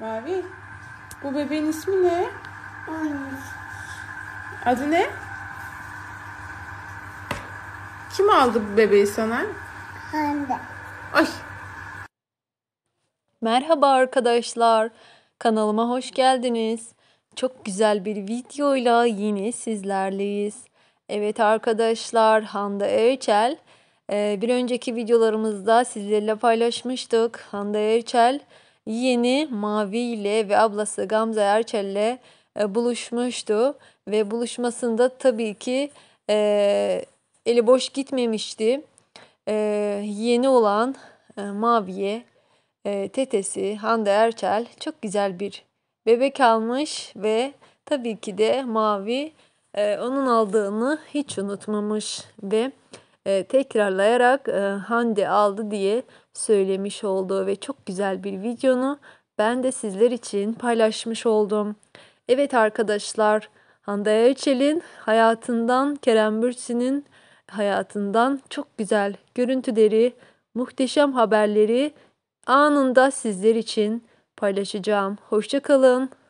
Mavi. Bu bebeğin ismi ne? Adı ne? Kim aldı bu bebeği sana? Hande. Ay. Merhaba arkadaşlar. Kanalıma hoş geldiniz. Çok güzel bir videoyla yine sizlerleyiz. Evet arkadaşlar Hande Erçel e, bir önceki videolarımızda sizlerle paylaşmıştık. Hande Erçel Yeni Mavi ile ve ablası Gamze Erçel ile e, buluşmuştu. Ve buluşmasında tabii ki e, eli boş gitmemişti. E, yeni olan e, Mavi'ye e, tetesi Hande Erçel çok güzel bir bebek almış ve tabii ki de Mavi e, onun aldığını hiç unutmamış ve e, tekrarlayarak e, Hande aldı diye söylemiş olduğu ve çok güzel bir videonu ben de sizler için paylaşmış oldum. Evet arkadaşlar Hande Erçel'in hayatından Kerem Bürsin'in hayatından çok güzel görüntüleri, muhteşem haberleri anında sizler için paylaşacağım. Hoşçakalın.